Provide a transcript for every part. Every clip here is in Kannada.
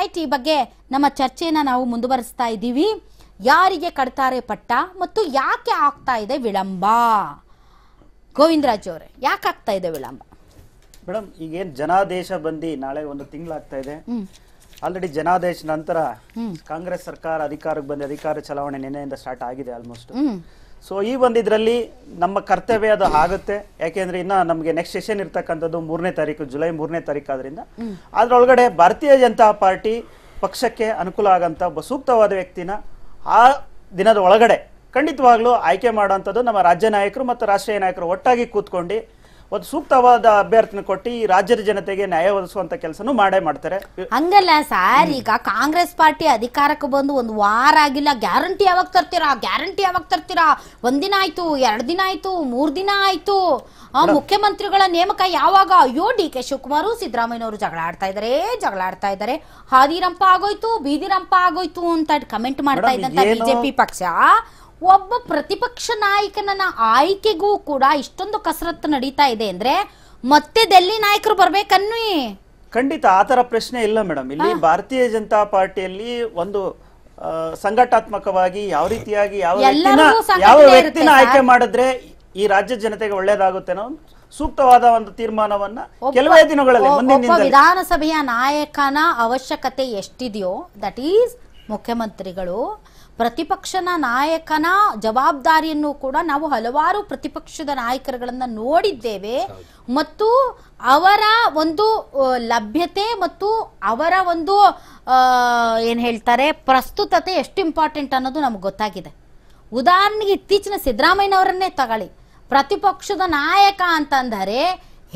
ರೈಟ್ ಬಗ್ಗೆ ನಮ್ಮ ಚರ್ಚೆಯನ್ನು ನಾವು ಮುಂದುವರಿಸ್ತಾ ಇದ್ದೀವಿ ಯಾರಿಗೆ ಕಡ್ತಾರೆ ಪಟ್ಟ ಮತ್ತು ಯಾಕೆ ಆಗ್ತಾ ಇದೆ ವಿಳಂಬ ಗೋವಿಂದರಾಜ್ ಅವರೇ ಯಾಕೆ ಆಗ್ತಾ ಇದೆ ವಿಳಂಬ ಮೇಡಮ್ ಈಗೇನು ಜನಾದೇಶ ಬಂದು ನಾಳೆ ಒಂದು ಆಗ್ತಾ ಇದೆ ಆಲ್ರೆಡಿ ಜನಾದೇಶ ನಂತರ ಕಾಂಗ್ರೆಸ್ ಸರ್ಕಾರ ಅಧಿಕಾರಕ್ಕೆ ಬಂದು ಅಧಿಕಾರ ಚಲಾವಣೆ ನಿನ್ನೆಯಿಂದ ಸ್ಟಾರ್ಟ್ ಆಗಿದೆ ಆಲ್ಮೋಸ್ಟ್ ಸೊ ಈ ಒಂದಿದ್ರಲ್ಲಿ ನಮ್ಮ ಕರ್ತವ್ಯ ಅದು ಆಗುತ್ತೆ ಯಾಕೆಂದ್ರೆ ಇನ್ನ ನಮಗೆ ನೆಕ್ಸ್ಟ್ ಸೆಷನ್ ಇರ್ತಕ್ಕಂಥದ್ದು ಮೂರನೇ ತಾರೀಕು ಜುಲೈ ಮೂರನೇ ತಾರೀಕು ಆದ್ರಿಂದ ಅದರೊಳಗಡೆ ಭಾರತೀಯ ಜನತಾ ಪಾರ್ಟಿ ಪಕ್ಷಕ್ಕೆ ಅನುಕೂಲ ಆಗಂತ ಒಬ್ಬ ಸೂಕ್ತವಾದ ವ್ಯಕ್ತಿನ ಆ ದಿನದ ಒಳಗಡೆ ಖಂಡಿತವಾಗ್ಲೂ ಆಯ್ಕೆ ಮಾಡೋಂಥದ್ದು ನಮ್ಮ ರಾಜ್ಯ ನಾಯಕರು ಮತ್ತು ರಾಷ್ಟ್ರೀಯ ನಾಯಕರು ಒಟ್ಟಾಗಿ ಕೂತ್ಕೊಂಡು ಒಂದು ಸೂಕ್ತವಾದ ಅಭ್ಯರ್ಥಿನ ಕೊಟ್ಟು ಈ ರಾಜ್ಯದ ಜನತೆಗೆ ನ್ಯಾಯ ಒದಗಿಸುವಂತ ಕೆಲಸನೂ ಮಾಡೇ ಮಾಡ್ತಾರೆ ಹಂಗಲ್ಲ ಸರ್ ಈಗ ಕಾಂಗ್ರೆಸ್ ಪಾರ್ಟಿ ಅಧಿಕಾರಕ್ಕೆ ಬಂದು ಒಂದು ವಾರ ಆಗಿಲ್ಲ ಗ್ಯಾರಂಟಿ ಯಾವಾಗ ತರ್ತೀರಾ ಗ್ಯಾರಂಟಿ ಯಾವಾಗ ತರ್ತೀರಾ ಒಂದಿನ ಆಯ್ತು ಎರಡ್ ದಿನ ಆಯ್ತು ಮೂರ್ ದಿನ ಆಯ್ತು ಆ ಮುಖ್ಯಮಂತ್ರಿಗಳ ನೇಮಕ ಯಾವಾಗ ಅಯ್ಯೋ ಡಿ ಕೆ ಶಿವಕುಮಾರ್ ಸಿದ್ದರಾಮಯ್ಯನವರು ಜಗಳ ಆಡ್ತಾ ಇದಾರೆ ಜಗಳ ಆಡ್ತಾ ಇದಾರೆ ಹಾದಿರಂಪ ಆಗೋಯ್ತು ಬೀದಿರಂಪ ಆಗೋಯ್ತು ಅಂತ ಕಮೆಂಟ್ ಮಾಡ್ತಾ ಇದ್ದಂತ ಬಿಜೆಪಿ ಪಕ್ಷ ಒಬ್ಬ ಪ್ರತಿಪಕ್ಷ ನಾಯಕನನ್ನ ಆಯ್ಕೆಗೂ ಕೂಡ ಇಷ್ಟೊಂದು ಕಸರತ್ತು ನಡೀತಾ ಇದೆ ಅಂದ್ರೆ ಮತ್ತೆ ದೆಲ್ಲಿ ನಾಯಕರು ಬರ್ಬೇಕನ್ನು ಖಂಡಿತ ಆತರ ಪ್ರಶ್ನೆ ಇಲ್ಲ ಮೇಡಮ್ ಇಲ್ಲಿ ಭಾರತೀಯ ಜನತಾ ಪಾರ್ಟಿಯಲ್ಲಿ ಒಂದು ಸಂಘಟಾತ್ಮಕವಾಗಿ ಯಾವ ರೀತಿಯಾಗಿ ಯಾವ ಯಾವ ವ್ಯಕ್ತಿನ ಆಯ್ಕೆ ಮಾಡಿದ್ರೆ ಈ ರಾಜ್ಯ ಜನತೆಗೆ ಒಳ್ಳೇದಾಗುತ್ತೆ ಸೂಕ್ತವಾದ ಒಂದು ತೀರ್ಮಾನವನ್ನ ಕೆಲವೇ ದಿನಗಳಲ್ಲಿ ವಿಧಾನಸಭೆಯ ನಾಯಕನ ಅವಶ್ಯಕತೆ ಎಷ್ಟಿದೆಯೋ ದಟ್ ಈಸ್ ಮುಖ್ಯಮಂತ್ರಿಗಳು ಪ್ರತಿಪಕ್ಷನ ನಾಯಕನ ಜವಾಬ್ದಾರಿಯನ್ನು ಕೂಡ ನಾವು ಹಲವಾರು ಪ್ರತಿಪಕ್ಷದ ನಾಯಕರುಗಳನ್ನು ನೋಡಿದ್ದೇವೆ ಮತ್ತು ಅವರ ಒಂದು ಲಭ್ಯತೆ ಮತ್ತು ಅವರ ಒಂದು ಏನು ಹೇಳ್ತಾರೆ ಪ್ರಸ್ತುತತೆ ಎಷ್ಟು ಇಂಪಾರ್ಟೆಂಟ್ ಅನ್ನೋದು ನಮ್ಗೆ ಗೊತ್ತಾಗಿದೆ ಉದಾಹರಣೆಗೆ ಇತ್ತೀಚಿನ ಸಿದ್ದರಾಮಯ್ಯನವರನ್ನೇ ತಗೊಳ್ಳಿ ಪ್ರತಿಪಕ್ಷದ ನಾಯಕ ಅಂತಂದರೆ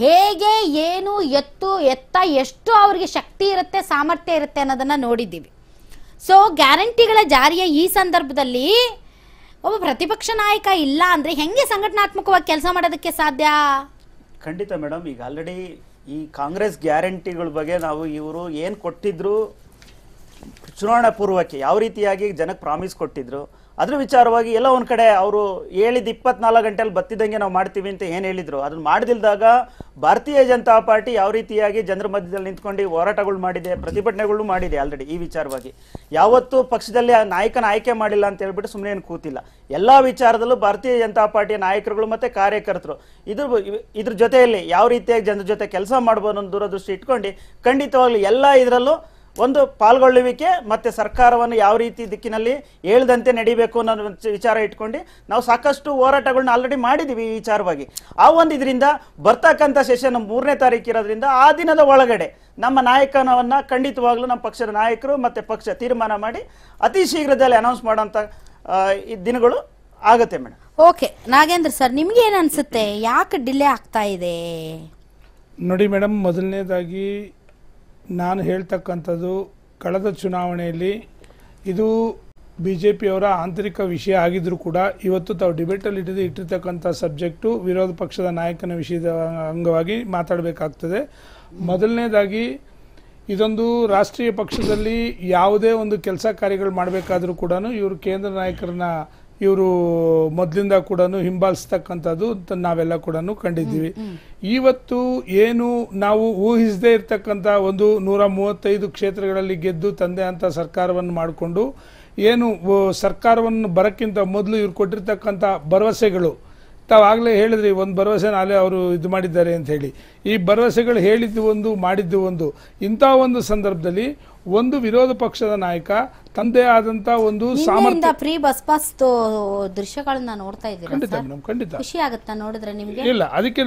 ಹೇಗೆ ಏನು ಎತ್ತು ಎತ್ತ ಎಷ್ಟು ಅವರಿಗೆ ಶಕ್ತಿ ಇರುತ್ತೆ ಸಾಮರ್ಥ್ಯ ಇರುತ್ತೆ ಅನ್ನೋದನ್ನು ನೋಡಿದ್ದೀವಿ ಸೊ ಗ್ಯಾರಂಟಿಗಳ ಜಾರಿಯ ಈ ಸಂದರ್ಭದಲ್ಲಿ ಒಬ್ಬ ಪ್ರತಿಪಕ್ಷ ನಾಯಕ ಇಲ್ಲ ಅಂದ್ರೆ ಹೆಂಗೆ ಸಂಘಟನಾತ್ಮಕವಾಗಿ ಕೆಲಸ ಮಾಡೋದಕ್ಕೆ ಸಾಧ್ಯ ಖಂಡಿತ ಮೇಡಮ್ ಈಗ ಆಲ್ರೆಡಿ ಈ ಕಾಂಗ್ರೆಸ್ ಗ್ಯಾರಂಟಿಗಳ ಬಗ್ಗೆ ನಾವು ಇವರು ಏನು ಕೊಟ್ಟಿದ್ರು ಚುನಾವಣಾ ಪೂರ್ವಕ್ಕೆ ಯಾವ ರೀತಿಯಾಗಿ ಜನಕ್ಕೆ ಪ್ರಾಮಿಸ್ ಕೊಟ್ಟಿದ್ರು ಅದ್ರ ವಿಚಾರವಾಗಿ ಎಲ್ಲ ಒಂದು ಕಡೆ ಅವರು ಹೇಳಿದ ಇಪ್ಪತ್ನಾಲ್ಕು ಗಂಟೆಯಲ್ಲಿ ಬತ್ತಿದಂಗೆ ನಾವು ಮಾಡ್ತೀವಿ ಅಂತ ಏನು ಹೇಳಿದರು ಅದನ್ನ ಮಾಡದಿಲ್ದಾಗ ಭಾರತೀಯ ಜನತಾ ಪಾರ್ಟಿ ಯಾವ ರೀತಿಯಾಗಿ ಜನರ ಮಧ್ಯದಲ್ಲಿ ನಿಂತ್ಕೊಂಡು ಹೋರಾಟಗಳು ಮಾಡಿದೆ ಪ್ರತಿಭಟನೆಗಳು ಮಾಡಿದೆ ಆಲ್ರೆಡಿ ಈ ವಿಚಾರವಾಗಿ ಯಾವತ್ತೂ ಪಕ್ಷದಲ್ಲಿ ಆ ನಾಯಕನ ಆಯ್ಕೆ ಮಾಡಿಲ್ಲ ಅಂತ ಹೇಳ್ಬಿಟ್ಟು ಸುಮ್ಮನೆ ಏನು ಕೂತಿಲ್ಲ ಎಲ್ಲ ವಿಚಾರದಲ್ಲೂ ಭಾರತೀಯ ಜನತಾ ಪಾರ್ಟಿಯ ನಾಯಕರುಗಳು ಮತ್ತು ಕಾರ್ಯಕರ್ತರು ಇದ್ರ ಇದ್ರ ಜೊತೆಯಲ್ಲಿ ಯಾವ ರೀತಿಯಾಗಿ ಜನರ ಜೊತೆ ಕೆಲಸ ಮಾಡ್ಬೋದು ಅನ್ನೋ ದೂರದೃಷ್ಟಿ ಇಟ್ಕೊಂಡು ಖಂಡಿತವಾಗ್ಲೂ ಎಲ್ಲ ಇದರಲ್ಲೂ ಒಂದು ಪಾಲ್ಗೊಳ್ಳುವಿಕೆ ಮತ್ತು ಸರ್ಕಾರವನ್ನು ಯಾವ ರೀತಿ ದಿಕ್ಕಿನಲ್ಲಿ ಹೇಳ್ದಂತೆ ನಡೀಬೇಕು ಅನ್ನೋ ವಿಚಾರ ಇಟ್ಕೊಂಡು ನಾವು ಸಾಕಷ್ಟು ಹೋರಾಟಗಳನ್ನ ಆಲ್ರೆಡಿ ಮಾಡಿದ್ದೀವಿ ಈ ವಿಚಾರವಾಗಿ ಆ ಒಂದು ಇದರಿಂದ ಬರ್ತಕ್ಕಂಥ ಸೆಷನ್ ಮೂರನೇ ತಾರೀಕು ಇರೋದ್ರಿಂದ ಆ ದಿನದ ಒಳಗಡೆ ನಮ್ಮ ನಾಯಕನವನ್ನು ಖಂಡಿತವಾಗ್ಲೂ ನಮ್ಮ ಪಕ್ಷದ ನಾಯಕರು ಮತ್ತು ಪಕ್ಷ ತೀರ್ಮಾನ ಮಾಡಿ ಅತಿ ಶೀಘ್ರದಲ್ಲಿ ಅನೌನ್ಸ್ ಮಾಡೋಂಥ ಈ ದಿನಗಳು ಆಗುತ್ತೆ ಮೇಡಮ್ ಓಕೆ ನಾಗೇಂದ್ರ ಸರ್ ನಿಮ್ಗೆ ಏನು ಅನಿಸುತ್ತೆ ಯಾಕೆ ಡಿಲೇ ಆಗ್ತಾ ಇದೆ ನೋಡಿ ಮೇಡಮ್ ಮೊದಲನೇದಾಗಿ ನಾನು ಹೇಳ್ತಕ್ಕಂಥದ್ದು ಕಳೆದ ಚುನಾವಣೆಯಲ್ಲಿ ಇದು ಬಿ ಜೆ ಪಿಯವರ ಆಂತರಿಕ ವಿಷಯ ಆಗಿದ್ದರೂ ಕೂಡ ಇವತ್ತು ತಾವು ಡಿಬೇಟಲ್ಲಿ ಇಟ್ಟಿದ್ದು ಇಟ್ಟಿರ್ತಕ್ಕಂಥ ಸಬ್ಜೆಕ್ಟು ವಿರೋಧ ಪಕ್ಷದ ನಾಯಕನ ವಿಷಯದ ಅಂಗವಾಗಿ ಮಾತಾಡಬೇಕಾಗ್ತದೆ ಮೊದಲನೇದಾಗಿ ಇದೊಂದು ರಾಷ್ಟ್ರೀಯ ಪಕ್ಷದಲ್ಲಿ ಯಾವುದೇ ಒಂದು ಕೆಲಸ ಕಾರ್ಯಗಳು ಮಾಡಬೇಕಾದರೂ ಕೂಡ ಇವರು ಕೇಂದ್ರ ನಾಯಕರನ್ನ ಇವರು ಮೊದಲಿಂದ ಕೂಡ ಹಿಂಬಾಲಿಸ್ತಕ್ಕಂಥದ್ದು ನಾವೆಲ್ಲ ಕೂಡ ಕಂಡಿದ್ದೀವಿ ಇವತ್ತು ಏನು ನಾವು ಊಹಿಸದೇ ಇರತಕ್ಕಂಥ ಒಂದು ನೂರ ಮೂವತ್ತೈದು ಕ್ಷೇತ್ರಗಳಲ್ಲಿ ಗೆದ್ದು ತಂದೆ ಅಂತ ಸರ್ಕಾರವನ್ನು ಮಾಡಿಕೊಂಡು ಏನು ಸರ್ಕಾರವನ್ನು ಬರಕ್ಕಿಂತ ಮೊದಲು ಇವ್ರು ಕೊಟ್ಟಿರ್ತಕ್ಕಂಥ ಭರವಸೆಗಳು ತಾವಾಗಲೇ ಹೇಳಿದ್ರಿ ಒಂದು ಭರವಸೆ ನಾಳೆ ಅವರು ಇದು ಮಾಡಿದ್ದಾರೆ ಅಂತ ಹೇಳಿ ಈ ಭರವಸೆಗಳು ಹೇಳಿದ್ದು ಒಂದು ಮಾಡಿದ್ದು ಒಂದು ಇಂಥ ಒಂದು ಸಂದರ್ಭದಲ್ಲಿ ಒಂದು ವಿರೋಧ ಪಕ್ಷದ ನಾಯಕ ತಂದೆ ಆದಂತ ಒಂದು ಸಾಮರ್ಥ್ಯ ಫ್ರೀ ಬಸ್ ಪಾಸ್ ದೃಶ್ಯಗಳನ್ನ ನೋಡ್ತಾ ಇದ್ದೀನಿ ಖಂಡಿತ ಖಂಡಿತ ಖುಷಿ ಆಗುತ್ತಾ ನೋಡಿದ್ರೆ ನಿಮಗೆ ಇಲ್ಲ ಅದಕ್ಕೆ